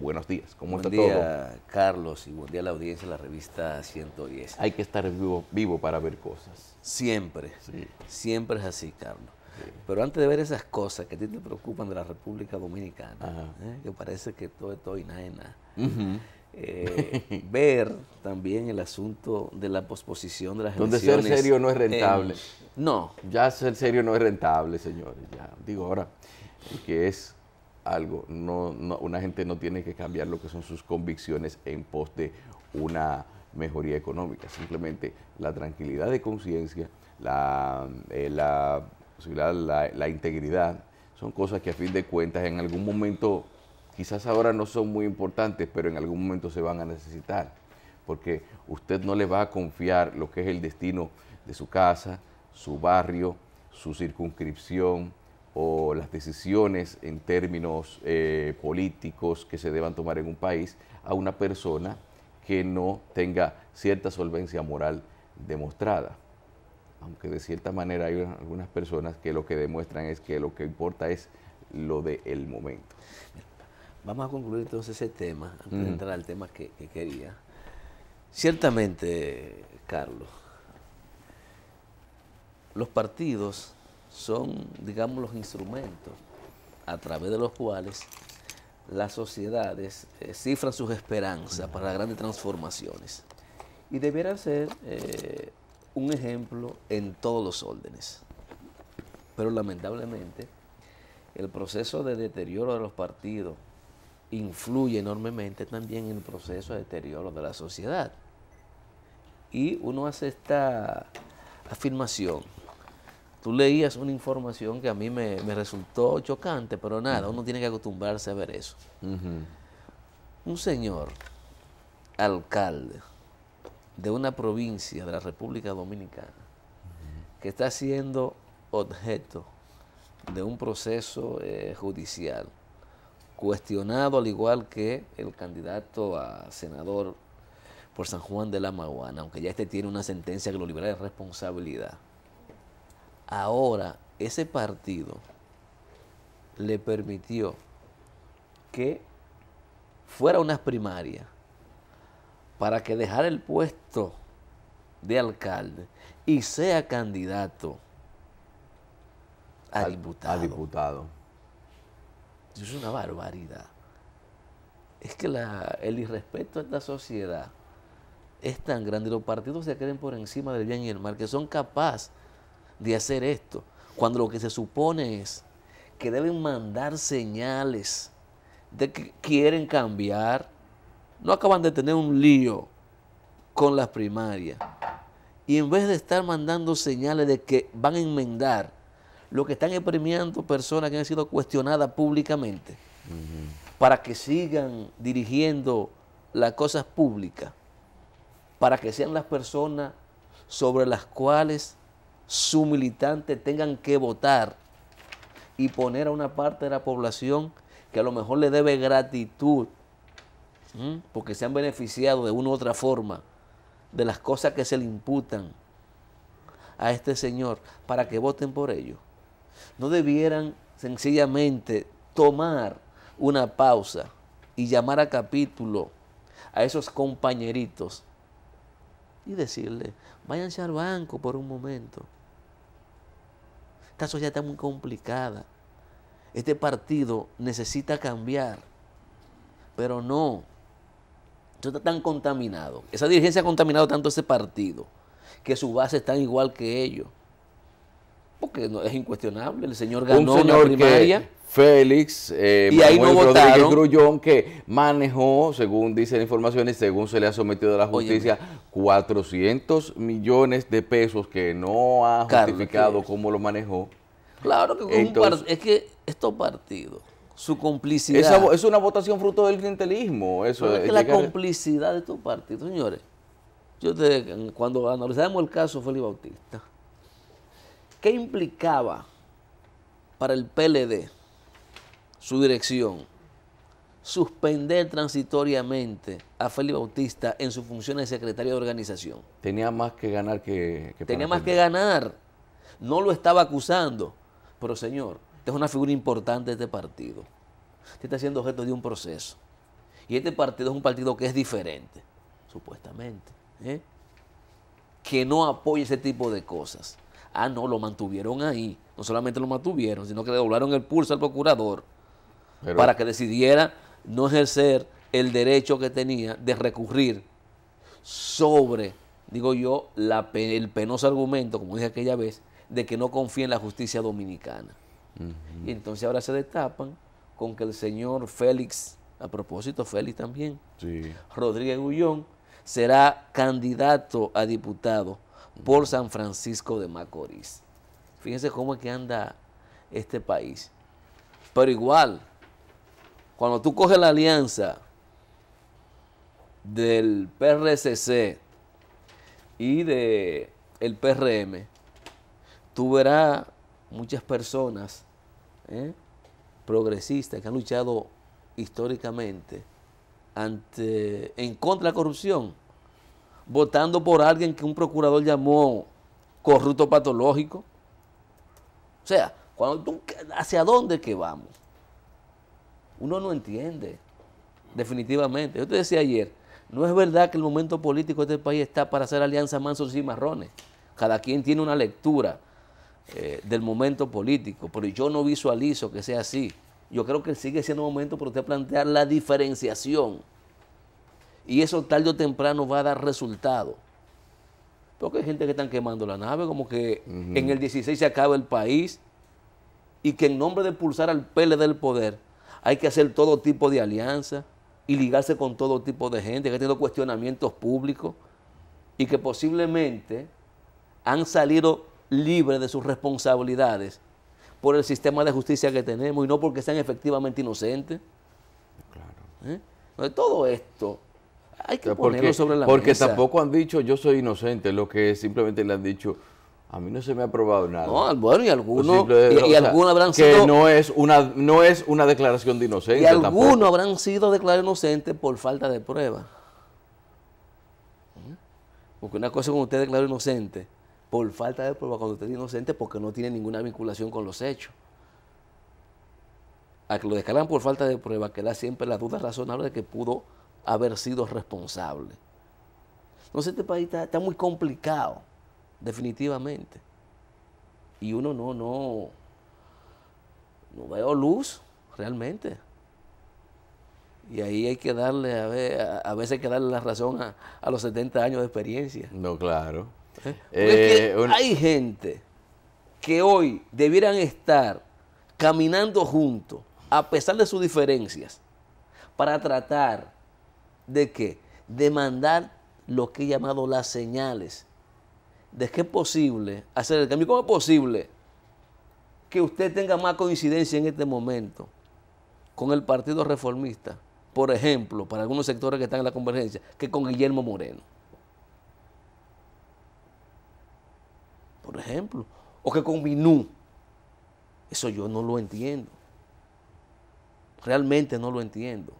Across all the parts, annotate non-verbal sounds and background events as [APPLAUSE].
buenos días. ¿Cómo está todo? Buen día, Carlos, y buen día a la audiencia de la revista 110. Hay que estar vivo, para ver cosas. Siempre, siempre es así, Carlos. Pero antes de ver esas cosas que a ti te preocupan de la República Dominicana, ¿eh? que parece que todo es todo y nada, y nada. Eh, [LAUGHS] ver también el asunto de la posposición de las Donde ser serio no es rentable. no. Ya ser serio no es rentable, señores. Ya. Digo, ahora, que es algo, no, no, una gente no tiene que cambiar lo que son sus convicciones en pos de una mejoría económica, simplemente la tranquilidad de conciencia, la, eh, la, la integridad, son cosas que a fin de cuentas en algún momento, quizás ahora no son muy importantes, pero en algún momento se van a necesitar, porque usted no le va a confiar lo que es el destino de su casa, su barrio, su circunscripción, o las decisiones en términos eh, políticos que se deban tomar en un país a una persona que no tenga cierta solvencia moral demostrada. Aunque de cierta manera hay algunas personas que lo que demuestran es que lo que importa es lo del momento. Vamos a concluir entonces ese tema, antes de mm. entrar al tema que quería. Ciertamente, Carlos, los partidos son, digamos, los instrumentos a través de los cuales las sociedades eh, cifran sus esperanzas para grandes transformaciones. Y debiera ser eh, un ejemplo en todos los órdenes. Pero lamentablemente, el proceso de deterioro de los partidos influye enormemente también en el proceso de deterioro de la sociedad. Y uno hace esta afirmación tú leías una información que a mí me, resultó chocante, pero nada, uno tiene que acostumbrarse a ver eso. Un señor alcalde de una provincia de la República Dominicana que está siendo objeto de un proceso eh, judicial cuestionado al igual que el candidato a senador por San Juan de la Maguana, aunque ya este tiene una sentencia que lo libera de responsabilidad. Ahora, ese partido le permitió que fuera unas primarias para que dejara el puesto de alcalde y sea candidato a, diputado. Eso es una barbaridad. Es que el irrespeto a esta sociedad es tan grande. Los partidos se creen por encima del bien y el mal, que son capaces de hacer esto, cuando lo que se supone es que deben mandar señales de que quieren cambiar. No acaban de tener un lío con las primarias. Y en vez de estar mandando señales de que van a enmendar, lo que están es premiando personas que han sido cuestionadas públicamente para que sigan dirigiendo las cosas públicas, para que sean las personas sobre las cuales su militante tengan que votar y poner a una parte de la población que a lo mejor le debe gratitud porque se han beneficiado de una u otra forma de las cosas que se le imputan a este señor para que voten por ello, No debieran sencillamente tomar una pausa y llamar a capítulo a esos compañeritos y decirle, váyanse al banco por un momento. Esta sociedad está muy complicada. Este partido necesita cambiar, pero no. Esto está tan contaminado. Esa dirigencia ha contaminado tanto ese partido que su base está igual que ellos. Porque es incuestionable, el señor ganó primaria. Félix eh, y ahí no votaron. Grullón, que manejó, según dicen la información y según se le ha sometido a la justicia, 400 millones de pesos que no ha justificado cómo lo manejó. Claro que es que estos partidos, su complicidad. es una votación fruto del clientelismo. Eso es, la complicidad de estos partidos, señores. Yo cuando analizamos el caso Félix Bautista, ¿Qué implicaba para el PLD su dirección? Suspender transitoriamente a Félix Bautista en su función de secretario de organización. Tenía más que ganar que... Tenía más que ganar. No lo estaba acusando. Pero señor, es una figura importante de este partido. Usted está siendo objeto de un proceso. Y este partido es un partido que es diferente, supuestamente. ¿eh? Que no apoya ese tipo de cosas. Ah, no, lo mantuvieron ahí. No solamente lo mantuvieron, sino que le doblaron el pulso al procurador para que decidiera no ejercer el derecho que tenía de recurrir sobre, digo yo, el penoso argumento, como dije aquella vez, de que no confía en la justicia dominicana. Y entonces ahora se destapan con que el señor Félix, a propósito, Félix también, Rodríguez Gullón, será candidato a diputado por San Francisco de Macorís. Fíjense cómo es que anda este país. Pero igual, cuando tú coges la alianza del PRCC y del el PRM, tú verás muchas personas ¿eh? progresistas que han luchado históricamente ante, en contra de la corrupción votando por alguien que un procurador llamó corrupto patológico. O sea, cuando ¿hacia dónde que vamos? Uno no entiende, definitivamente. Yo te decía ayer, no es verdad que el momento político de este país está para hacer alianzas mansos y marrones. Cada quien tiene una lectura eh, del momento político, pero yo no visualizo que sea así. Yo creo que sigue siendo un momento para usted plantear la diferenciación y eso tarde o temprano va a dar resultado. Porque hay gente que están quemando la nave, como que en el 16 se acaba el país y que en nombre de pulsar al pele del poder hay que hacer todo tipo de alianzas y ligarse con todo tipo de gente que ha tenido cuestionamientos públicos y que posiblemente han salido libres de sus responsabilidades por el sistema de justicia que tenemos y no porque sean efectivamente inocentes. Claro. ¿Eh? Todo esto hay que ponerlo sobre la porque mesa. Porque tampoco han dicho yo soy inocente, lo que simplemente le han dicho a mí no se me ha probado nada. bueno, y algunos habrán que no es una no es una declaración de inocencia. Y algunos habrán sido declarados inocentes por falta de prueba. ¿Eh? Porque una cosa es cuando usted declara inocente por falta de prueba, cuando usted es inocente porque no tiene ninguna vinculación con los hechos. A que lo descargan por falta de prueba queda siempre la duda razonable de que pudo haber sido responsable. Entonces este país está, muy complicado, definitivamente. Y uno no, no, no veo luz realmente. Y ahí hay que darle, a, veces hay que darle la razón a, los 70 años de experiencia. No, claro. ¿Eh? Eh, hay gente que hoy debieran estar caminando juntos, a pesar de sus diferencias, para tratar de qué? demandar lo que he llamado las señales. De que es posible hacer el cambio. ¿Cómo es posible que usted tenga más coincidencia en este momento con el Partido Reformista, por ejemplo, para algunos sectores que están en la convergencia, que con Guillermo Moreno? Por ejemplo. O que con Minú. Eso yo no lo entiendo. Realmente no lo entiendo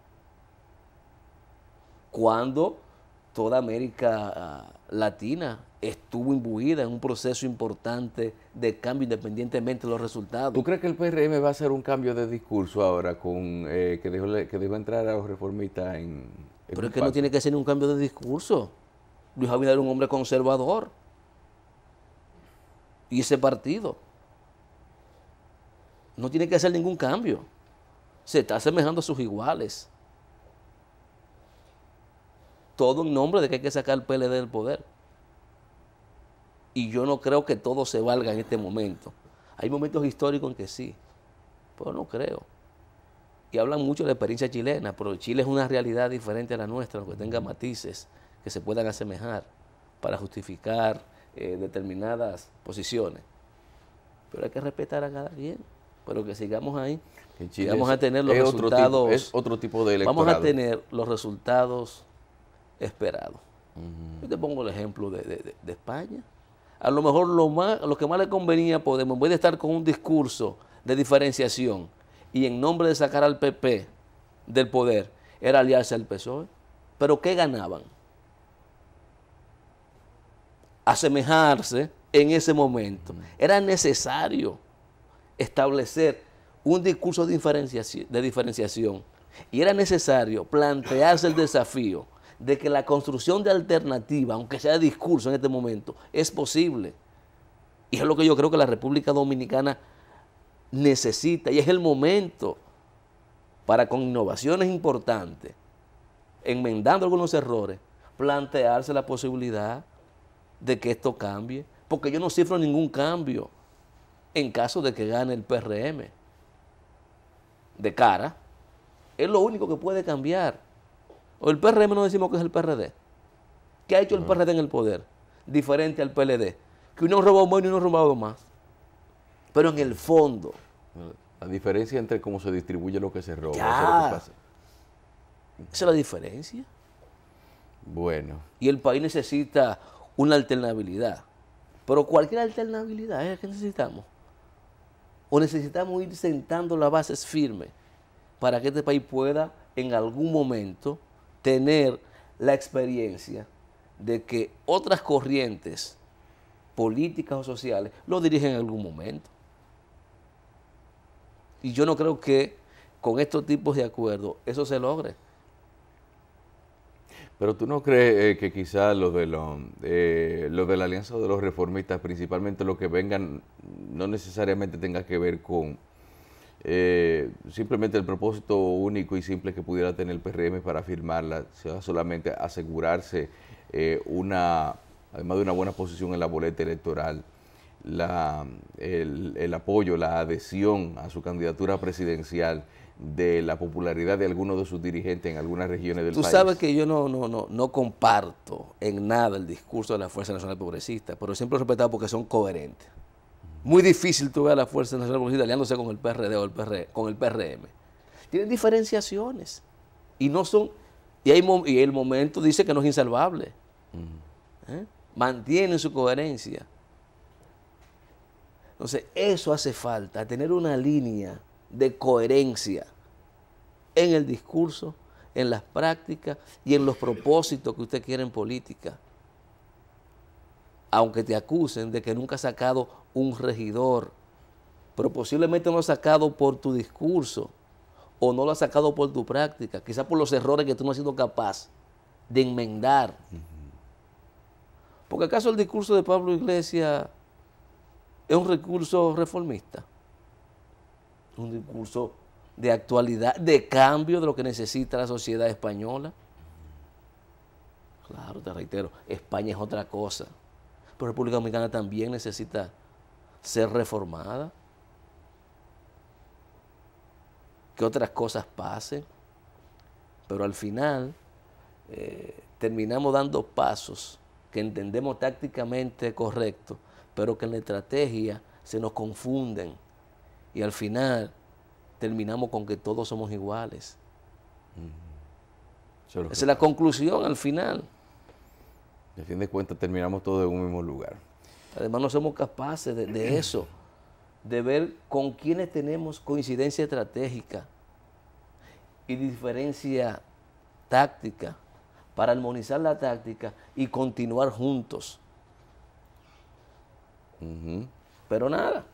cuando toda América ah, Latina estuvo imbuida en un proceso importante de cambio independientemente de los resultados. ¿Tú crees que el PRM va a hacer un cambio de discurso ahora con eh, que, dejó, entrar a los reformistas en... Pero es que no tiene que ser un cambio de discurso. Luis Abinader era un hombre conservador. Y ese partido. No tiene que hacer ningún cambio. Se está asemejando a sus iguales todo en nombre de que hay que sacar el PLD del poder. Y yo no creo que todo se valga en este momento. Hay momentos históricos en que sí, pero no creo. Y hablan mucho de la experiencia chilena, pero Chile es una realidad diferente a la nuestra, aunque tenga matices que se puedan asemejar para justificar eh, determinadas posiciones. Pero hay que respetar a cada quien, pero que sigamos ahí. vamos a tener los resultados. es otro tipo de Vamos a tener los resultados esperado. Yo te pongo el ejemplo de, España. A lo mejor lo, más, lo que más le convenía a Podemos, en vez de estar con un discurso de diferenciación y en nombre de sacar al PP del poder, era aliarse al PSOE. Pero ¿qué ganaban? Asemejarse en ese momento. Era necesario establecer un discurso de de diferenciación y era necesario plantearse el desafío de que la construcción de alternativa, aunque sea de discurso en este momento, es posible. Y es lo que yo creo que la República Dominicana necesita y es el momento para con innovaciones importantes, enmendando algunos errores, plantearse la posibilidad de que esto cambie, porque yo no cifro ningún cambio en caso de que gane el PRM de cara, es lo único que puede cambiar. O el PRM no decimos que es el PRD. ¿Qué ha hecho el ah. PRD en el poder? Diferente al PLD. Que uno robó bueno y uno ha robado más. Pero en el fondo. La diferencia entre cómo se distribuye lo que se roba. Esa es la diferencia. Bueno. Y el país necesita una alternabilidad. Pero cualquier alternabilidad es ¿eh? la que necesitamos. O necesitamos ir sentando las bases firmes para que este país pueda en algún momento tener la experiencia de que otras corrientes políticas o sociales lo dirigen en algún momento. Y yo no creo que con estos tipos de acuerdos eso se logre. Pero tú no crees eh, que quizás los de, los eh, de la Alianza de los Reformistas, principalmente los que vengan, no necesariamente tenga que ver con eh, simplemente el propósito único y simple que pudiera tener el PRM para firmarla sea solamente asegurarse eh, una, además de una buena posición en la boleta electoral, la, el, apoyo, la adhesión a su candidatura presidencial de la popularidad de algunos de sus dirigentes en algunas regiones del país. Tú sabes que yo no, no, no, comparto en nada el discurso de la Fuerza Nacional Progresista, pero siempre he respetado porque son coherentes. Muy difícil tuve a la Fuerza Nacional Progresista aliándose con el PRD o el PR, con el PRM. Tienen diferenciaciones y no son. Y, hay, el momento dice que no es insalvable. Mantiene mm. ¿Eh? Mantienen su coherencia. Entonces, eso hace falta, tener una línea de coherencia en el discurso, en las prácticas y en los propósitos que usted quiere en política aunque te acusen de que nunca has sacado un regidor, pero posiblemente no lo has sacado por tu discurso o no lo has sacado por tu práctica, quizás por los errores que tú no has sido capaz de enmendar. Porque acaso el discurso de Pablo Iglesias es un recurso reformista, un discurso de actualidad, de cambio de lo que necesita la sociedad española. Claro, te reitero, España es otra cosa. República Dominicana también necesita ser reformada. Que otras cosas pasen. Pero al final eh, terminamos dando pasos que entendemos tácticamente correctos, pero que en la estrategia se nos confunden. Y al final terminamos con que todos somos iguales. Esa es la conclusión al final al fin de cuentas terminamos todos en un mismo lugar. Además no somos capaces de, [CLEARS THROAT] eso, de ver con quienes tenemos coincidencia estratégica y diferencia táctica para armonizar la táctica y continuar juntos. Pero nada,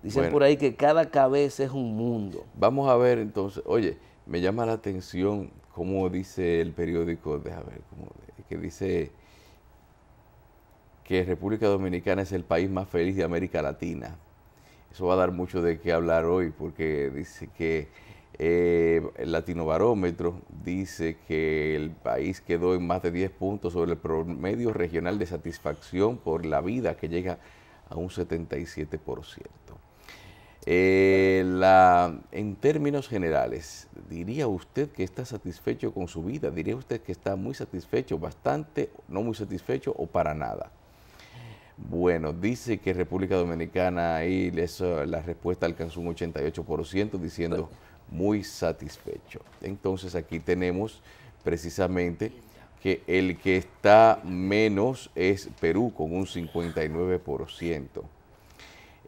dicen por ahí que cada cabeza es un mundo. Vamos a ver entonces, oye, me llama la atención cómo dice el periódico, déjame ver, cómo, que dice que República Dominicana es el país más feliz de América Latina. Eso va a dar mucho de qué hablar hoy porque dice que el eh, Latino Barómetro dice que el país quedó en más de 10 puntos sobre el promedio regional de satisfacción por la vida que llega a un 77%. Eh, en términos generales, ¿diría usted que está satisfecho con su vida? ¿Diría usted que está muy satisfecho, bastante, no muy satisfecho o para nada? Bueno, dice que República Dominicana ahí les la respuesta alcanzó un 88% diciendo muy satisfecho. Entonces aquí tenemos precisamente que el que está menos es Perú con un 59%.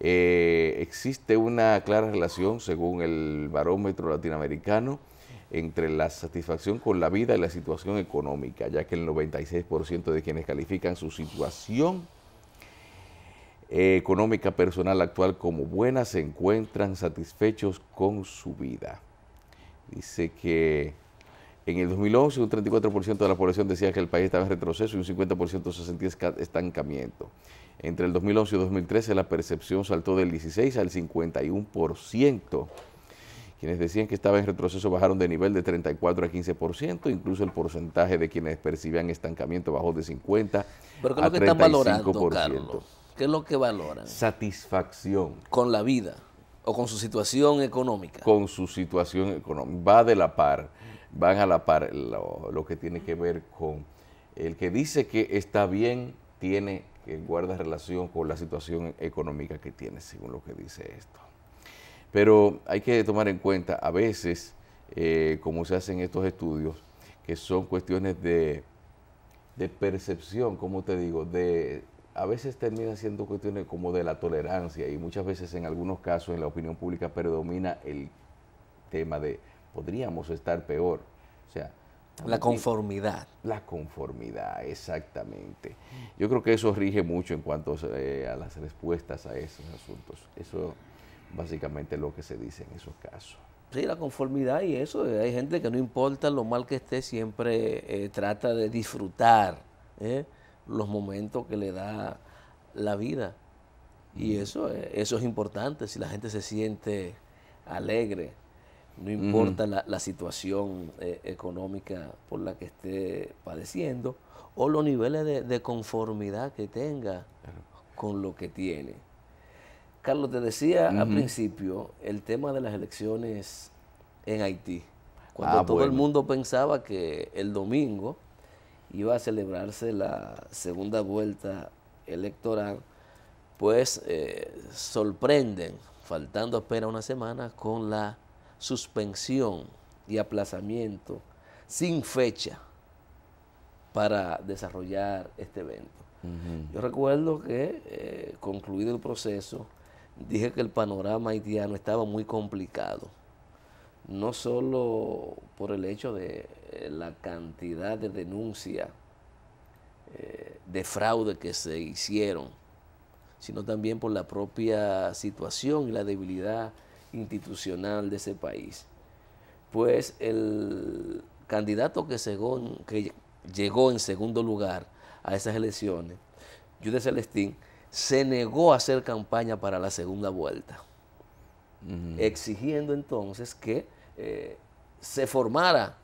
Eh, existe una clara relación, según el barómetro latinoamericano, entre la satisfacción con la vida y la situación económica, ya que el 96% de quienes califican su situación eh, económica personal actual como buena se encuentran satisfechos con su vida. Dice que en el 2011 un 34% de la población decía que el país estaba en retroceso y un 50% se sentía estancamiento. Entre el 2011 y 2013 la percepción saltó del 16 al 51%. Quienes decían que estaba en retroceso bajaron de nivel de 34 a 15%, incluso el porcentaje de quienes percibían estancamiento bajó de 50 a 35%. ¿Qué es lo que valoran? Satisfacción. Con la vida o con su situación económica. Con su situación económica. Va de la par, van a la par lo, que tiene que ver con el que dice que está bien, tiene guarda relación con la situación económica que tiene, según lo que dice esto. Pero hay que tomar en cuenta, a veces, eh, como se hacen estos estudios, que son cuestiones de, de percepción, como te digo, de a veces termina siendo cuestiones como de la tolerancia y muchas veces en algunos casos en la opinión pública predomina el tema de podríamos estar peor. O sea, la conformidad. La conformidad, exactamente. Yo creo que eso rige mucho en cuanto eh, a las respuestas a esos asuntos. Eso básicamente es lo que se dice en esos casos. Sí, la conformidad y eso. Eh, hay gente que no importa lo mal que esté, siempre eh, trata de disfrutar los momentos que le da la vida. Y eso, eh, eso es importante, si la gente se siente alegre, no importa la, situación eh, económica por la que esté padeciendo o los niveles de, conformidad que tenga con lo que tiene. Carlos, te decía al principio el tema de las elecciones en Haití, cuando ah, todo el mundo pensaba que el domingo iba a celebrarse la segunda vuelta electoral, pues eh, sorprenden, faltando apenas una semana, con la suspensión y aplazamiento sin fecha para desarrollar este evento. Yo recuerdo que, eh, concluido el proceso, dije que el panorama haitiano estaba muy complicado no solo por el hecho de eh, la cantidad de denuncias eh, de fraude que se hicieron, sino también por la propia situación y la debilidad institucional de ese país. Pues el candidato que, llegó en segundo lugar a esas elecciones, Jude Celestín, se negó a hacer campaña para la segunda vuelta, exigiendo entonces que se formara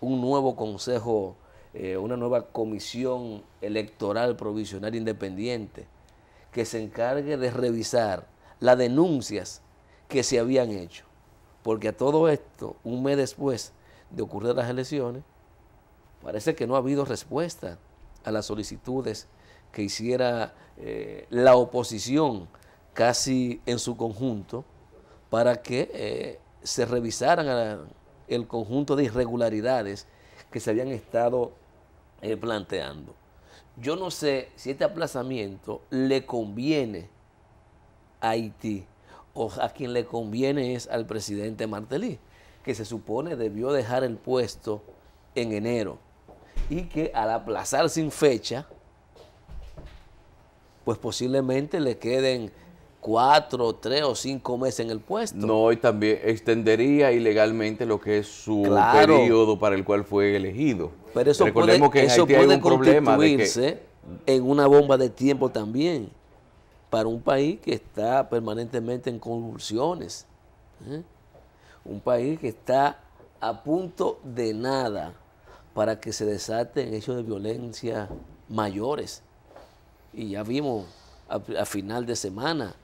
un nuevo consejo, eh, una nueva comisión electoral provisional independiente que se encargue de revisar las denuncias que se habían hecho. Porque a todo esto, un mes después de ocurrir las elecciones, parece que no ha habido respuesta a las solicitudes que hiciera eh, la oposición casi en su conjunto para que eh, se revisaran el conjunto de irregularidades que se habían estado eh, planteando. Yo no sé si este aplazamiento le conviene a Haití o a quien le conviene es al presidente Martelly, que se supone debió dejar el puesto en enero y que al aplazar sin fecha, pues posiblemente le queden cuatro, tres o cinco meses en el puesto. No, y también extendería ilegalmente lo que es su periodo para el cual fue elegido. Pero eso puede, eso constituirse en una bomba de tiempo también para un país que está permanentemente en convulsiones. ¿eh? Un país que está a punto de nada para que se desaten hechos de violencia mayores. Y ya vimos a final de semana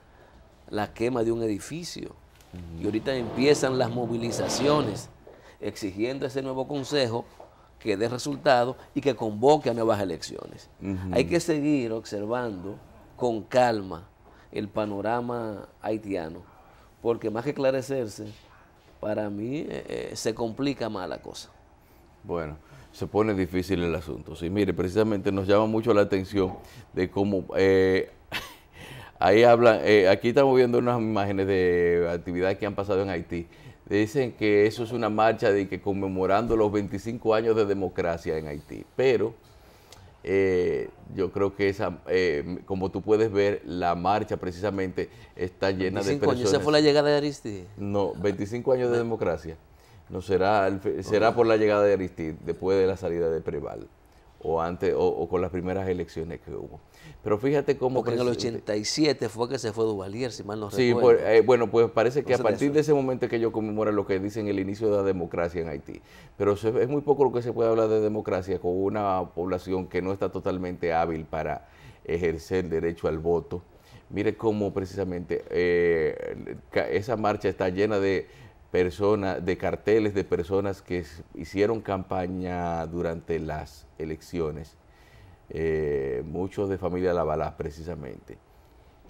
la quema de un edificio. Y ahorita empiezan las movilizaciones exigiendo ese nuevo consejo que dé resultados y que convoque a nuevas elecciones. Hay que seguir observando con calma el panorama haitiano, porque más que esclarecerse, para mí eh, eh, se complica más la cosa. Bueno, se pone difícil el asunto. Sí, mire, precisamente nos llama mucho la atención de cómo eh, Ahí hablan, eh, aquí estamos viendo unas imágenes de actividades que han pasado en Haití. Dicen que eso es una marcha de que conmemorando los 25 años de democracia en Haití. Pero eh, yo creo que esa, eh, como tú puedes ver, la marcha precisamente está llena de personas. Años. ¿Esa fue la llegada de Aristide? No, 25 años de democracia. No será, será por la llegada de Aristide, después de la salida de Preval o antes o, con las primeras elecciones que hubo. Pero fíjate cómo... Porque en el 87 fue que se fue Duvalier, si mal no recuerdo. Sí, pues, eh, bueno, pues parece que a partir de ese momento que yo conmemoro lo que dicen el inicio de la democracia en Haití. Pero es muy poco lo que se puede hablar de democracia con una población que no está totalmente hábil para ejercer el derecho al voto. Mire cómo precisamente eh, esa marcha está llena de personas, de carteles de personas que hicieron campaña durante las elecciones, eh, muchos de familia Lavalá precisamente,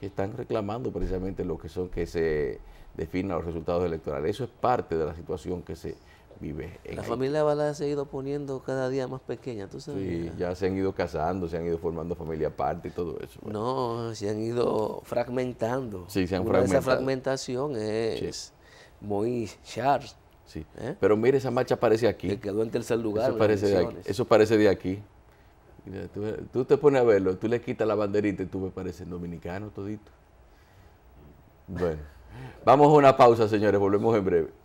que están reclamando precisamente lo que son que se definan los resultados electorales. Eso es parte de la situación que se vive. En la familia Lavalá se ha ido poniendo cada día más pequeña, ¿tú sabes? Sí, ya se han ido casando, se han ido formando familia aparte y todo eso. Pues. No, se han ido fragmentando. Sí, se han fragmentado. Esa fragmentación es... Moïse Charles. Sí. ¿eh? Pero mire, esa marcha aparece aquí. Que quedó en tercer lugar. Eso parece, de aquí. Eso parece de aquí. tú, te pones a verlo, tú le quitas la banderita y tú me pareces dominicano todito. Bueno, vamos a una pausa, señores, volvemos en breve.